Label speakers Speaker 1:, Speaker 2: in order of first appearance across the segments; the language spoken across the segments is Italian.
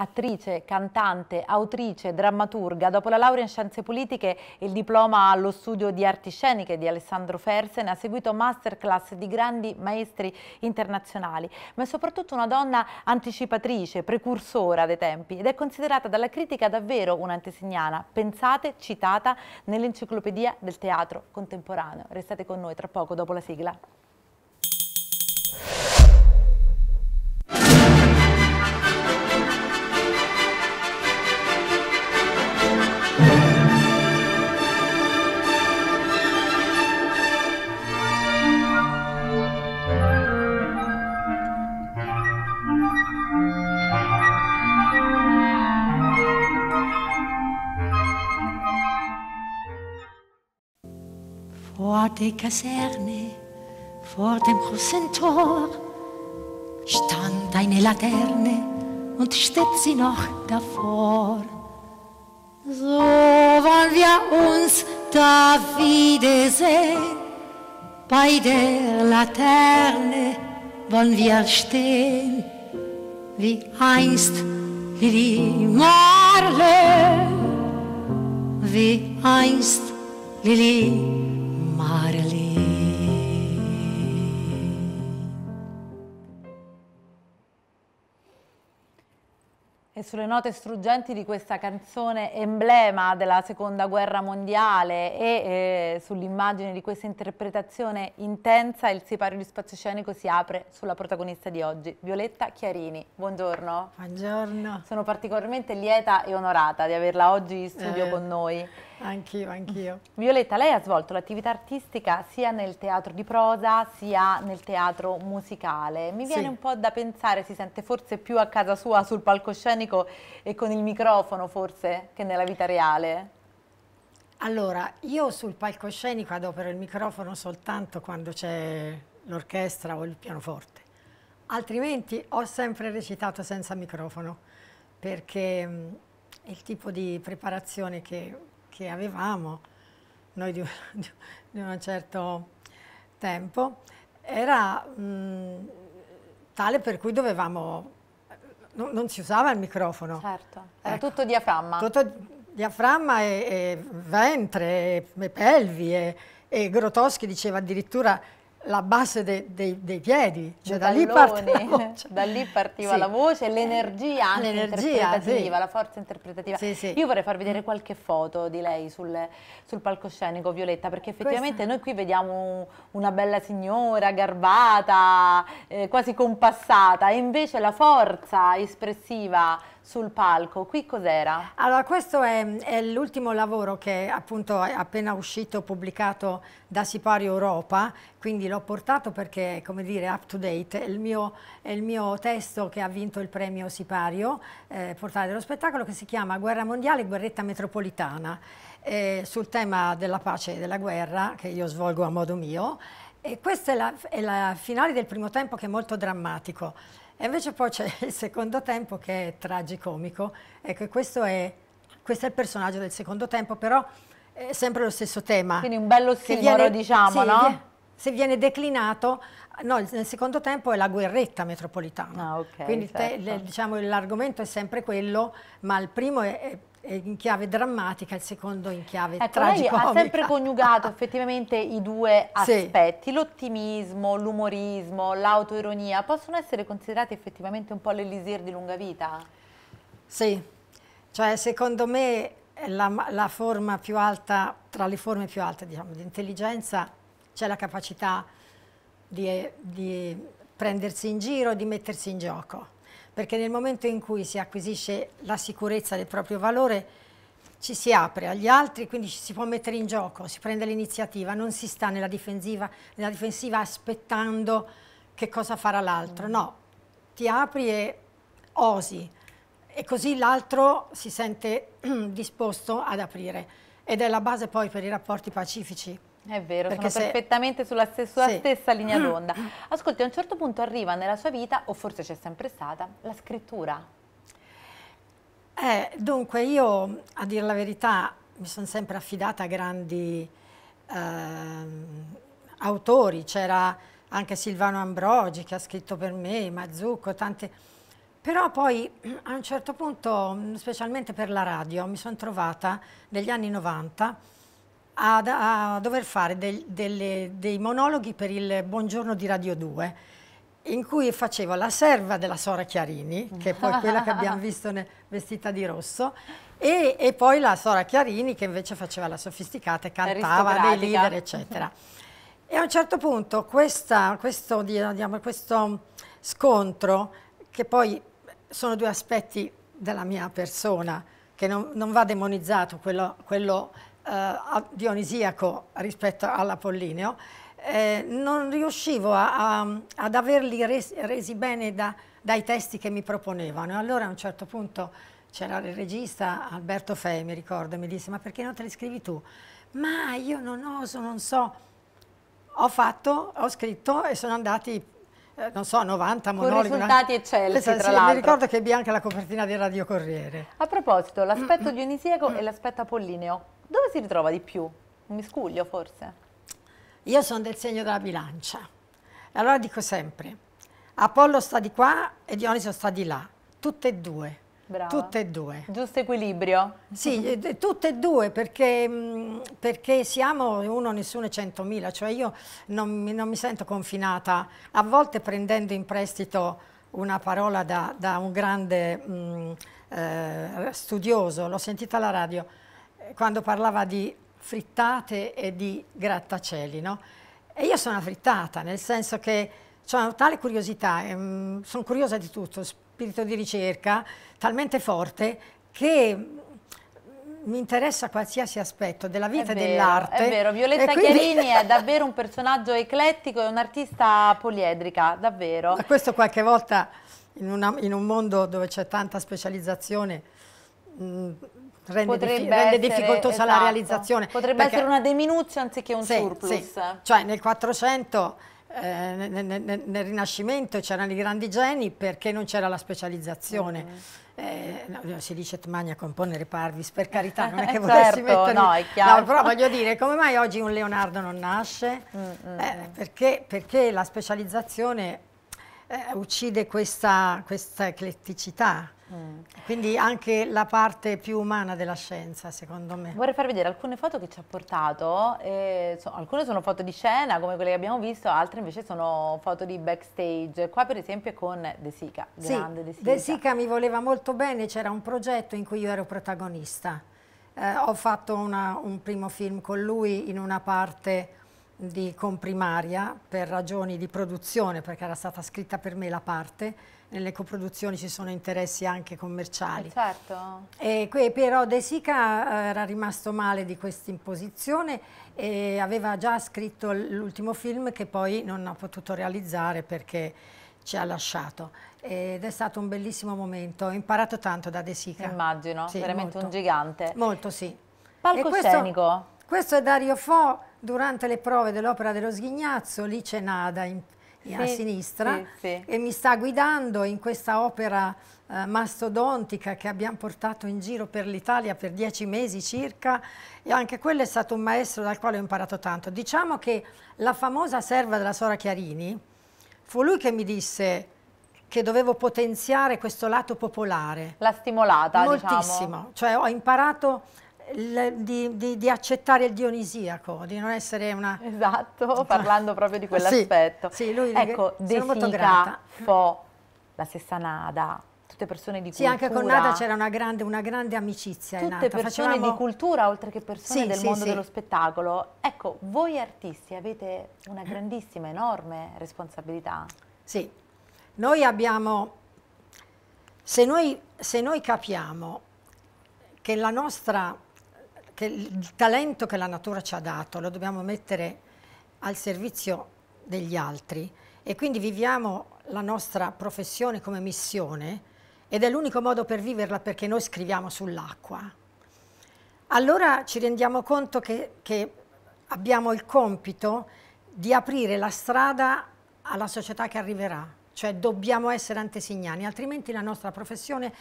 Speaker 1: attrice, cantante, autrice, drammaturga. Dopo la laurea in scienze politiche e il diploma allo studio di arti sceniche di Alessandro Fersen, ha seguito masterclass di grandi maestri internazionali, ma è soprattutto una donna anticipatrice, precursora dei tempi ed è considerata dalla critica davvero un'antesignana, pensate, citata nell'enciclopedia del teatro contemporaneo. Restate con noi tra poco dopo la sigla.
Speaker 2: der Kaserne, vor dem großen Tor, stand eine Laterne und steht sie noch davor. So wollen wir uns da wiedersehen, bei der Laterne wollen wir stehen, wie einst Lili Marle, wie einst Lili
Speaker 1: E sulle note struggenti di questa canzone emblema della seconda guerra mondiale e eh, sull'immagine di questa interpretazione intensa, il sipario di spazio scenico si apre sulla protagonista di oggi, Violetta Chiarini. Buongiorno. Buongiorno. Sono particolarmente lieta e onorata di averla oggi in studio eh. con noi. Anch'io, anch'io. Violetta, lei ha svolto l'attività artistica sia nel teatro di prosa sia nel teatro musicale. Mi viene un po' da pensare, si sente forse più a casa sua sul palcoscenico e con il microfono forse che nella vita reale? Allora,
Speaker 2: io sul palcoscenico adopero il microfono soltanto quando c'è l'orchestra o il pianoforte. Altrimenti ho sempre recitato senza microfono perché è mm, il tipo di preparazione che che avevamo noi di, di un certo tempo, era mh, tale per cui dovevamo, no, non si usava il microfono.
Speaker 1: Certo, era ecco. tutto diaframma. Tutto
Speaker 2: diaframma e, e ventre e, e pelvi e, e Grotowski diceva addirittura la base de, de, dei
Speaker 1: piedi, cioè da, lì da, lì partiva sì. la voce, l'energia anche interpretativa, sì. la forza interpretativa. Sì, Io vorrei far vedere qualche foto di lei sul, sul palcoscenico, Violetta, perché effettivamente Questa. noi qui vediamo una bella signora, garbata, eh, quasi compassata, e invece la forza espressiva sul palco. Qui cos'era?
Speaker 2: Allora, questo è, è l'ultimo lavoro che appunto è appena uscito, pubblicato da Sipario Europa, quindi l'ho portato perché, come dire, up to date, è il mio, è il mio testo che ha vinto il premio Sipario, eh, portale dello spettacolo, che si chiama Guerra mondiale, guerretta metropolitana, eh, sul tema della pace e della guerra, che io svolgo a modo mio. E questa è la, è la finale del primo tempo che è molto drammatico. E invece poi c'è il secondo tempo che è tragicomico. Ecco, questo è, questo è il personaggio del secondo tempo, però è sempre lo stesso tema. Quindi
Speaker 1: un bello simoro, diciamo, sì, no?
Speaker 2: se viene declinato, no, nel secondo tempo è la guerretta metropolitana. Ah, okay, Quindi certo. Diciamo, l'argomento diciamo, è sempre quello, ma il primo è, è in chiave drammatica, il secondo in chiave ecco, tragicomica. ha sempre
Speaker 1: coniugato effettivamente i due aspetti, sì. l'ottimismo, l'umorismo, l'autoironia, possono essere considerati effettivamente un po' l'elisir di lunga vita?
Speaker 2: Sì, cioè secondo me eh, la, la forma più alta, tra le forme più alte diciamo, di intelligenza c'è la capacità di, eh, di prendersi in giro, di mettersi in gioco perché nel momento in cui si acquisisce la sicurezza del proprio valore ci si apre agli altri, quindi ci si può mettere in gioco, si prende l'iniziativa, non si sta nella difensiva, nella difensiva aspettando che cosa farà l'altro, mm. no, ti apri e osi e così l'altro si sente disposto ad aprire ed è la base poi per i rapporti pacifici.
Speaker 1: È vero, Perché sono se... perfettamente sulla, stessa, sulla sì. stessa linea d'onda. Ascolti, a un certo punto arriva nella sua vita, o forse c'è sempre stata, la scrittura.
Speaker 2: Eh, dunque, io a dire la verità mi sono sempre affidata a grandi eh, autori, c'era anche Silvano Ambrogi che ha scritto per me, Mazzucco, tante... Però poi a un certo punto, specialmente per la radio, mi sono trovata negli anni 90 a, a dover fare del, delle, dei monologhi per il Buongiorno di Radio 2 in cui facevo la serva della Sora Chiarini, che è poi quella che abbiamo visto vestita di rosso, e, e, poi la Sora Chiarini che invece faceva la sofisticata e cantava dei leader, eccetera. E a un certo punto questa, questo, diciamo, questo scontro, che poi sono due aspetti della mia persona, che non, non va demonizzato quello, quello eh, dionisiaco rispetto all'Apollineo, eh, non riuscivo a, a, ad averli resi, resi bene da, dai testi che mi proponevano. Allora a un certo punto c'era il regista Alberto Fei, mi ricordo, e mi disse ma perché non te li scrivi tu? Ma io non oso, non so. Ho fatto, ho scritto e sono andati eh, non so, 90 monologhi. Con risultati eccellenti, tra l'altro. Mi ricordo che è bianca la copertina del Radio Corriere.
Speaker 1: A proposito, l'aspetto mm, mm, dionisiaco e mm. l'aspetto apollineo, dove si ritrova di più? Un miscuglio forse? Io
Speaker 2: sono del segno
Speaker 1: della bilancia. allora dico
Speaker 2: sempre, Apollo sta di qua e Dioniso sta di là, tutte e due. Brava. Tutte e due. Giusto equilibrio. Sì, eh, tutte e due, perché, mm, perché siamo uno, nessuno e centomila, cioè io non, non mi sento confinata, a volte prendendo in prestito una parola da, da un grande mh, mm, eh, studioso, l'ho sentita alla radio, quando parlava di frittate e di grattacieli, no? E io sono una frittata, nel senso che ho una tale curiosità, ehm, sono curiosa di tutto, spirito di ricerca talmente forte che mi interessa qualsiasi aspetto della vita vero, e dell'arte. È vero, Violetta quindi... Chiarini è davvero
Speaker 1: un personaggio eclettico e un'artista poliedrica, davvero. Ma
Speaker 2: questo qualche volta in, una, in un mondo dove c'è tanta specializzazione mh, mm, rende, potrebbe difi rende difficoltosa esatto. la realizzazione. Potrebbe perché... essere una diminuzione anziché un sì, surplus. Sì. Cioè nel 400 eh, nel, nel, nel, Rinascimento c'erano i grandi geni perché non c'era la specializzazione. Mm -hmm. eh, no, si dice et magna componere parvis, per carità, non è che eh, volessi mettere... Certo, no, è chiaro. No, però voglio dire, come mai oggi un Leonardo non nasce? Mm -hmm. eh, mm. perché, perché, la specializzazione eh, uccide questa, questa ecletticità. Mm. Quindi
Speaker 1: anche la parte
Speaker 2: più umana della scienza, secondo me. Vorrei
Speaker 1: far vedere alcune foto che ci ha portato, eh, so, alcune sono foto di scena come quelle che abbiamo visto, altre invece sono foto di backstage. Qua per esempio è con De Sica, sì, grande De Sica. De
Speaker 2: Sica mi voleva molto bene, c'era un progetto in cui io ero protagonista. Eh, ho fatto una, un primo film con lui in una parte di comprimaria per ragioni di produzione, perché era stata scritta per me la parte, nelle coproduzioni ci sono interessi anche commerciali. Eh certo. E qui, però De Sica eh, era rimasto male di questa imposizione e aveva già scritto l'ultimo film che poi non ha potuto realizzare perché ci ha lasciato ed è stato un bellissimo momento, ho imparato tanto da De Sica.
Speaker 1: Immagino, sì, veramente molto. un gigante. Molto sì.
Speaker 2: Palcoscenico. Questo, questo è Dario Fo durante le prove dell'opera dello Sghignazzo, lì c'è Nada in sì, a sinistra sì, e mi sta guidando in questa opera eh, mastodontica che abbiamo portato in giro per l'Italia per dieci mesi circa e anche quello è stato un maestro dal quale ho imparato tanto. Diciamo che la famosa serva della Sora Chiarini fu lui che mi disse che dovevo potenziare questo lato popolare. L'ha stimolata, diciamo. Moltissimo, diciamo. cioè ho imparato di, di, di, accettare il dionisiaco, di non essere una... Esatto, parlando proprio di quell'aspetto. Sì, sì, lui ecco, De Sica,
Speaker 1: Fo, la stessa Nada, tutte persone di sì, cultura. Sì, anche con Nada c'era una grande, una grande amicizia. Tutte persone Facevamo... di cultura, oltre che persone sì, del sì, mondo dello spettacolo. Ecco, voi artisti avete una grandissima, enorme responsabilità. Sì, noi abbiamo... se noi, se noi capiamo
Speaker 2: che la nostra che il talento che la natura ci ha dato lo dobbiamo mettere al servizio degli altri e quindi viviamo la nostra professione come missione ed è l'unico modo per viverla perché noi scriviamo sull'acqua. Allora ci rendiamo conto che, che abbiamo il compito di aprire la strada alla società che arriverà, cioè dobbiamo essere antesignani, altrimenti la nostra professione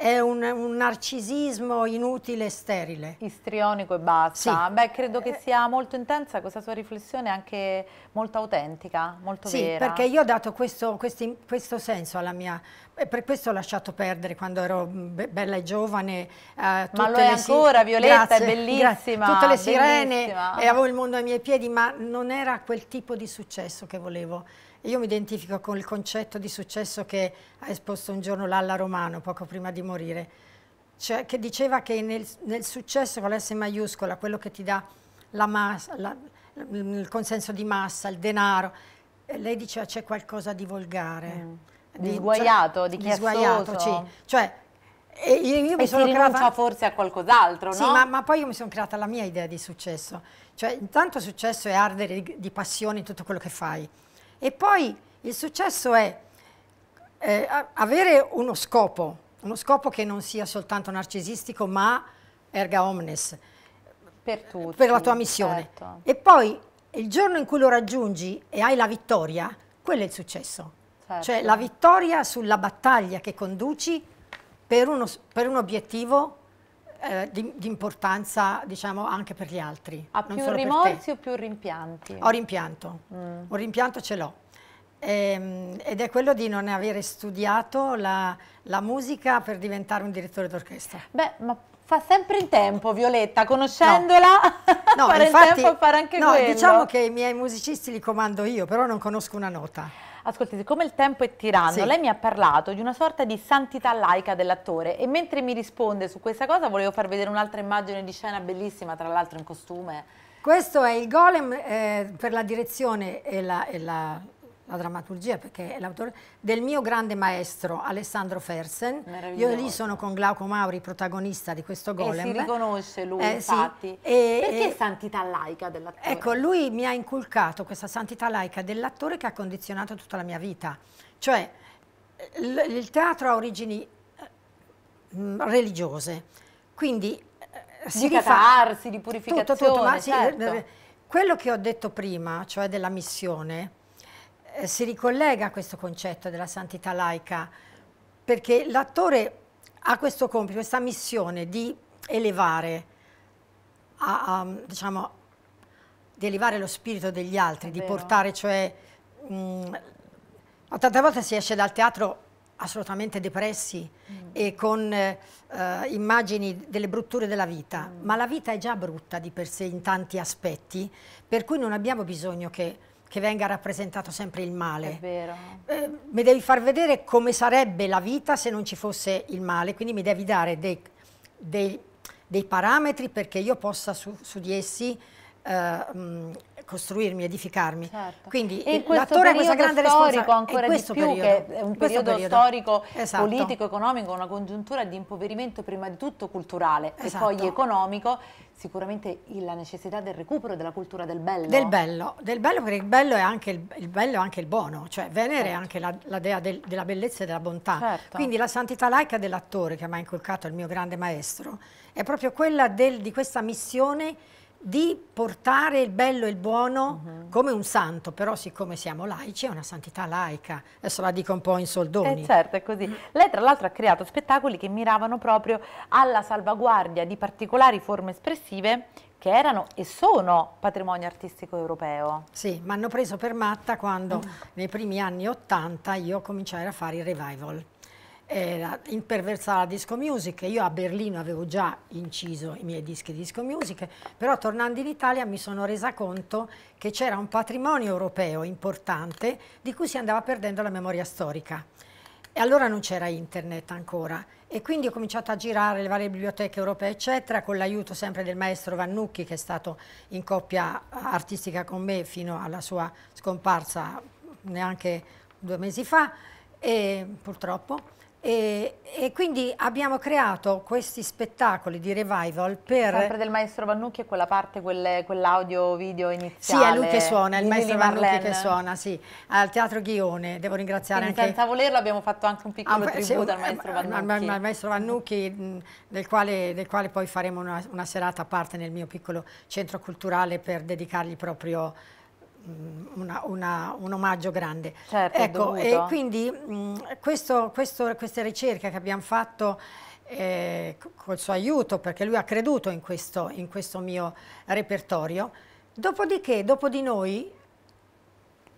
Speaker 2: è un, un,
Speaker 1: narcisismo inutile e sterile. Istrionico e basta. Sì. Beh, credo che eh, eh. sia molto intensa questa sua riflessione, anche molto autentica, molto sì, vera. Sì, perché
Speaker 2: io ho dato questo, questo, questo, senso alla mia... Per questo ho lasciato perdere quando ero mm, be bella e giovane. Eh, ma lo è ancora, Violetta, grazie, è bellissima. Tutte le sirene bellissima. e avevo il mondo ai miei piedi, ma non era quel tipo di successo che volevo. Io mi identifico con il concetto di successo che ha esposto un giorno Lalla Romano, poco prima di morire, cioè, che diceva che nel, nel, successo con l'S maiuscola, quello che ti dà la massa, la, il consenso di massa, il denaro, eh, lei diceva c'è qualcosa di volgare. Mm. Di, sguaiato, cioè, di chiassoso. Sì.
Speaker 1: Cioè, e io, io e mi sono creata forse a qualcos'altro, sì, no? ma, ma,
Speaker 2: poi io mi sono creata la mia idea di successo. Cioè, intanto successo è ardere di, di passione in tutto quello che fai. E poi il successo è eh, avere uno scopo, uno scopo che non sia soltanto narcisistico, ma erga omnes.
Speaker 1: Per tutti. Per la tua missione. Certo.
Speaker 2: E poi il giorno in cui lo raggiungi e hai la vittoria, quello è il successo. Certo. Cioè la vittoria sulla battaglia che conduci per, uno, per un obiettivo eh, di, di, importanza, diciamo, anche per gli altri. Ha più rimorsi
Speaker 1: o più rimpianti? Ho
Speaker 2: rimpianto. Mm. Un rimpianto ce l'ho Ehm, ed è quello di non avere studiato la, la musica per diventare un direttore d'orchestra.
Speaker 1: Beh, ma fa sempre in tempo Violetta, conoscendola no. no fare infatti, in tempo a fare anche no, quello. Diciamo che
Speaker 2: i miei musicisti li comando io, però non conosco una nota.
Speaker 1: Ascolti, siccome il tempo è tiranno, sì. lei mi ha parlato di una sorta di santità laica dell'attore e mentre mi risponde su questa cosa volevo far vedere un'altra immagine di scena bellissima, tra l'altro in costume.
Speaker 2: Questo è il golem eh, per la direzione e la, e la la drammaturgia perché è l'autore del mio grande maestro Alessandro Fersen. Io lì sono con Glauco Mauri, protagonista di questo golem. E si
Speaker 1: riconosce lui, eh, infatti. E, perché e, eh, santità laica dell'attore?
Speaker 2: Ecco, lui mi ha inculcato questa santità laica dell'attore che ha condizionato tutta la mia vita. Cioè, il teatro ha origini eh, mm, religiose, quindi eh, si di rifà, catarsi,
Speaker 1: di purificazione. Tutto, tutto, ma certo. sì,
Speaker 2: quello che ho detto prima, cioè della missione, eh, si ricollega a questo concetto della santità laica, perché l'attore ha questo compito, questa missione di elevare, a, a, diciamo, di elevare lo spirito degli altri, È di vero. portare, cioè, mh, tante volte si esce dal teatro assolutamente depressi mm. e con eh, immagini delle brutture della vita, mm. ma la vita è già brutta di per sé in tanti aspetti, per cui non abbiamo bisogno che che venga rappresentato sempre il male. È vero. Eh, mi devi far vedere come sarebbe la vita se non ci fosse il male, quindi mi devi dare dei, dei, dei parametri perché io possa su, su di essi eh, costruirmi, edificarmi.
Speaker 1: Certo. Quindi l'attore ha questa grande responsabilità. ancora di più, periodo, che è un periodo, periodo. storico, esatto. politico, economico, una congiuntura di impoverimento prima di tutto culturale esatto. e poi economico, sicuramente la necessità del recupero della cultura del bello. Del bello,
Speaker 2: del bello perché il bello è anche il, il, bello è anche il buono, cioè Venere certo. è anche la, la dea del, della bellezza e della bontà. Certo. Quindi la santità laica dell'attore che mi ha inculcato il mio grande maestro è proprio quella del, di questa missione di portare il bello e il buono uh mhm. -huh. come un santo, però siccome siamo laici è una santità laica,
Speaker 1: adesso la dico un po' in soldoni. Eh certo, è così. Lei tra l'altro ha creato spettacoli che miravano proprio alla salvaguardia di particolari forme espressive che erano e sono patrimonio artistico europeo. Sì, mi hanno preso per matta quando uh nei primi anni
Speaker 2: Ottanta io cominciai a fare il revival era imperversata la disco music, io a Berlino avevo già inciso i miei dischi disco music, però tornando in Italia mi sono resa conto che c'era un patrimonio europeo importante di cui si andava perdendo la memoria storica. E allora non c'era internet ancora e quindi ho cominciato a girare le varie biblioteche europee eccetera con l'aiuto sempre del maestro Vannucchi che è stato in coppia artistica con me fino alla sua scomparsa neanche due mesi fa e purtroppo e, e, quindi abbiamo creato questi spettacoli di revival per... Sempre del
Speaker 1: maestro Vannucchi e quella parte, quell'audio quell video iniziale. Sì, è lui che suona, è il maestro Vannucchi che suona,
Speaker 2: sì, al Teatro Ghione, devo ringraziare quindi anche... senza
Speaker 1: volerlo abbiamo fatto anche un piccolo ah, tributo sì, al maestro Vannucchi. Al,
Speaker 2: maestro Vannucchi, del quale, del quale poi faremo una, una serata a parte nel mio piccolo centro culturale per dedicargli proprio Mm, una, una, un omaggio grande. Certo, ecco, e quindi mh, mm, questo, questo, questa ricerca che abbiamo fatto eh, col suo aiuto, perché lui ha creduto in questo, in questo mio repertorio, dopodiché, dopo di noi,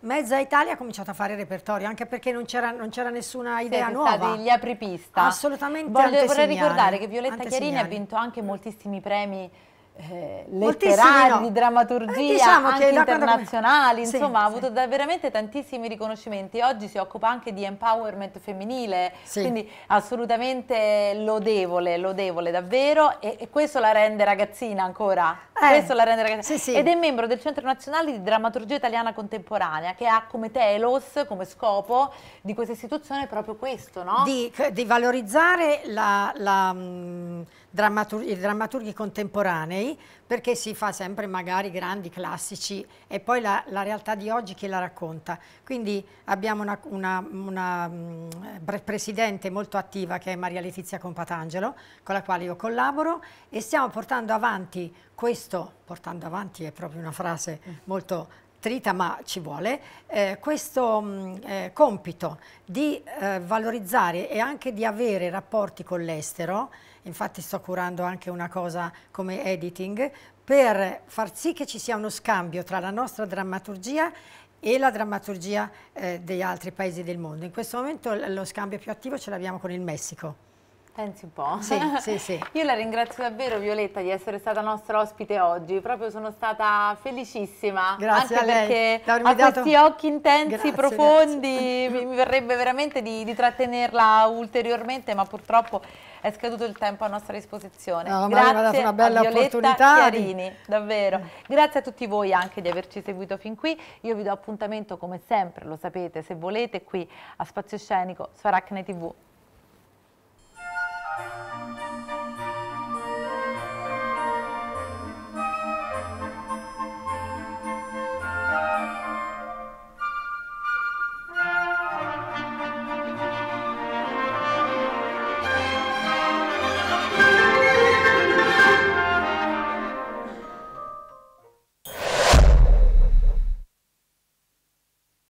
Speaker 2: mezza Italia ha cominciato a fare repertorio, anche perché non c'era, nessuna idea Siete nuova. Siete gli
Speaker 1: apripista. Assolutamente
Speaker 2: Voglio, Vorrei ricordare che Violetta Chiarini ha vinto
Speaker 1: anche moltissimi premi eh, letterari, no. di drammaturgia, eh, diciamo anche internazionali, come... insomma sì, ha avuto sì. veramente tantissimi riconoscimenti. Oggi si occupa anche di empowerment femminile, sì. quindi assolutamente lodevole, lodevole davvero e, e questo la rende ragazzina ancora. Eh. Questo la rende ragazza. Sì, sì. Ed è membro del Centro Nazionale di Drammaturgia Italiana Contemporanea, che ha come telos, come scopo di questa istituzione proprio questo, no? Di,
Speaker 2: cioè, di valorizzare la, la, mh, mm, drammatur i drammaturghi contemporanei, perché si fa sempre magari grandi classici e poi la, la realtà di oggi chi la racconta. Quindi abbiamo una, una, una mh, mm, presidente molto attiva che è Maria Letizia Compatangelo, con la quale io collaboro, e stiamo portando avanti questo sto portando avanti, è proprio una frase molto trita ma ci vuole, eh, questo mm, eh, compito di eh, valorizzare e anche di avere rapporti con l'estero, infatti sto curando anche una cosa come editing, per far sì che ci sia uno scambio tra la nostra drammaturgia e la drammaturgia eh, degli altri paesi del mondo. In questo momento lo scambio più attivo ce l'abbiamo con il Messico.
Speaker 1: Pensi un po'. Sì, sì, sì. Io la ringrazio davvero Violetta di essere stata nostra ospite oggi, proprio sono stata felicissima. Grazie anche perché ha dato... questi occhi intensi, grazie, profondi, grazie. Mi, verrebbe veramente di, di, trattenerla ulteriormente, ma purtroppo è scaduto il tempo a nostra disposizione. No, grazie ma dato una bella a Violetta opportunità Chiarini, davvero. Mm. Grazie a tutti voi anche di averci seguito fin qui. Io vi do appuntamento come sempre, lo sapete, se volete, qui a Spazio Scenico su Aracne TV.